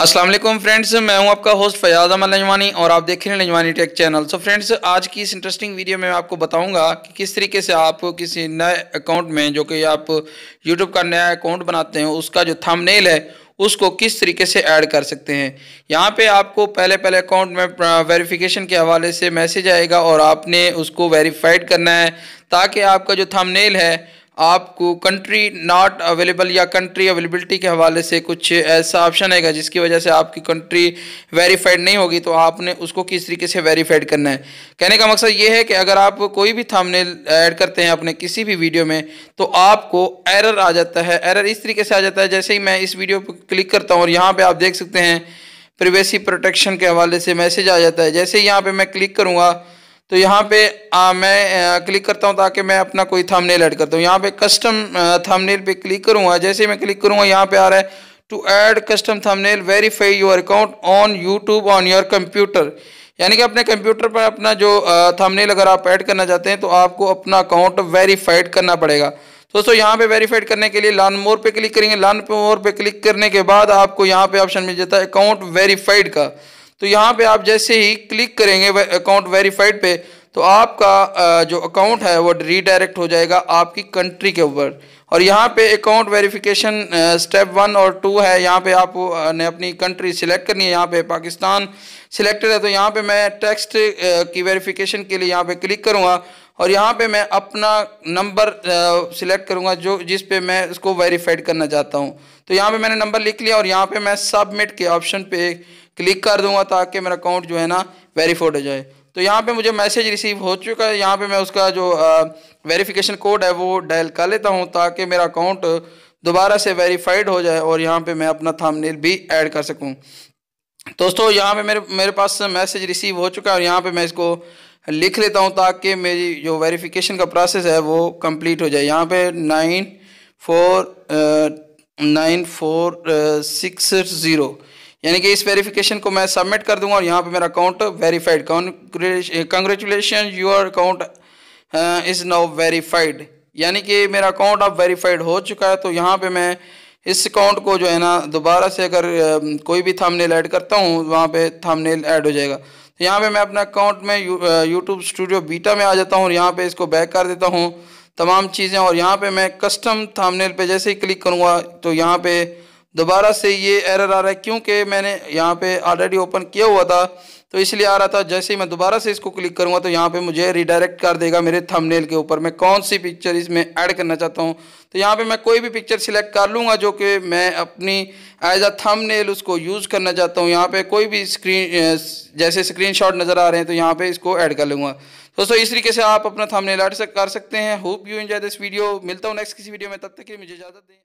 Aslam friends मैं हूं आपका होस्ट फयाज अमल नजवानी और आप देख रहे हैं Najwani tech channel so friends आज की इस इंटरेस्टिंग वीडियो में मैं आपको बताऊंगा कि किस तरीके से आप किसी नए अकाउंट में जो कि आप यूट्यूब का नया अकाउंट बनाते हैं उसका जो थंबनेल है उसको किस तरीके से ऐड कर सकते हैं यहाँ पे आपको पहले पहले अकाउंट में वेरिफिकेशन के हवाले से मैसेज आएगा और आपने उसको वेरीफाइड करना है ताकि आपका जो थंबनेल है आपको कंट्री नॉट अवेलेबल या कंट्री अवेलेबिलिटी के हवाले से कुछ ऐसा ऑप्शन आएगा जिसकी वजह से आपकी कंट्री वेरीफाइड नहीं होगी तो आपने उसको किस तरीके से वेरीफाइड करना है कहने का मकसद ये है कि अगर आप कोई भी थामने ऐड करते हैं अपने किसी भी वीडियो में तो आपको एरर आ जाता है एरर इस तरीके से आ जाता है जैसे ही मैं इस वीडियो पर क्लिक करता हूँ और यहाँ पर आप देख सकते हैं प्रिवेसी प्रोटेक्शन के हवाले से मैसेज आ जाता है जैसे ही यहाँ पर मैं क्लिक करूँगा तो यहाँ पे आ, मैं आ, क्लिक करता हूँ ताकि मैं अपना कोई थंबनेल ऐड करता हूँ यहाँ पे कस्टम थंबनेल पे क्लिक करूँगा जैसे मैं क्लिक करूँगा यहाँ पे आ रहा है to add custom thumbnail verify your account on YouTube on your computer यानी कि अपने कंप्यूटर पर अपना जो थंबनेल अगर आप ऐड करना चाहते हैं तो आपको अपना अकाउंट वेरीफाइड करना पड़ेगा दोस्तों यहाँ पे वेरीफाइड करने के लिए लान मोर पे क्लिक करेंगे लान मोर पे क्लिक करने के बाद आपको यहाँ पे ऑप्शन मिल जाता है अकाउंट वेरीफाइड का तो यहाँ पे आप जैसे ही क्लिक करेंगे अकाउंट वेरीफाइड पे तो आपका जो अकाउंट है वो रीडायरेक्ट हो जाएगा आपकी कंट्री के ऊपर और यहाँ पे अकाउंट वेरिफिकेशन स्टेप वन और टू है यहाँ पे आप ने अपनी कंट्री सिलेक्ट करनी है यहाँ पे पाकिस्तान सिलेक्टेड है तो यहाँ पे मैं टेक्स्ट की वेरिफिकेशन के लिए यहाँ पे क्लिक करूँगा और यहाँ पे मैं अपना नंबर सिलेक्ट करूँगा जो जिस पे मैं उसको वेरीफाइड करना चाहता हूँ तो यहाँ पे मैंने नंबर लिख लिया और यहाँ पे मैं सबमिट के ऑप्शन पे क्लिक कर दूंगा ताकि मेरा अकाउंट जो है ना वेरीफाइड हो जाए तो यहाँ पे मुझे मैसेज रिसीव हो चुका है यहाँ पे मैं उसका जो वेरिफिकेशन कोड है वो डायल कर लेता हूँ ताकि मेरा अकाउंट दोबारा से वेरीफाइड हो जाए और यहाँ पे मैं अपना थंबनेल भी ऐड कर सकूँ दोस्तों यहाँ पे मेरे मेरे पास मैसेज रिसीव हो चुका है और यहाँ पे मैं इसको लिख लेता हूँ ताकि मेरी जो वेरीफिकेशन का प्रोसेस है वो कम्प्लीट हो जाए यहाँ पर nine four nine four six zero यानी कि इस वेरिफिकेशन को मैं सबमिट कर दूंगा और यहाँ पे मेरा account verified congratulation your account is now verified यानी कि मेरा अकाउंट अब वेरीफाइड हो चुका है तो यहाँ पे मैं इस अकाउंट को जो है ना दोबारा से अगर um, कोई भी थामनेल ऐड करता हूँ वहाँ पे थामनेल ऐड हो जाएगा तो यहाँ पे मैं अपना अकाउंट में यूट्यूब स्टूडियो बीटा में आ जाता हूँ और यहाँ पे इसको बैक कर देता हूँ तमाम चीज़ें और यहाँ पे मैं कस्टम थामनेल पे जैसे ही क्लिक करूँगा तो यहाँ पे दोबारा से ये एरर आ रहा है क्योंकि मैंने यहाँ पे ऑलरेडी ओपन किया हुआ था तो इसलिए आ रहा था जैसे ही मैं दोबारा से इसको क्लिक करूँगा तो यहाँ पे मुझे रिडायरेक्ट कर देगा मेरे थंबनेल के ऊपर मैं कौन सी पिक्चर इसमें ऐड करना चाहता हूँ तो यहाँ पे मैं कोई भी पिक्चर सिलेक्ट कर लूँगा जो कि मैं अपनी एज अ थंबनेल उसको यूज़ करना चाहता हूँ यहाँ पे कोई भी स्क्रीन जैसे स्क्रीन नज़र आ रहे हैं तो यहाँ पर इसको ऐड कर लूँगा दोस्तों इस तरीके से आप अपना थमनेल ऐड कर सकते हैं hope you enjoy this video मिलता हूँ नेक्स्ट किसी वीडियो में तब तक के मुझे इजाज़त दें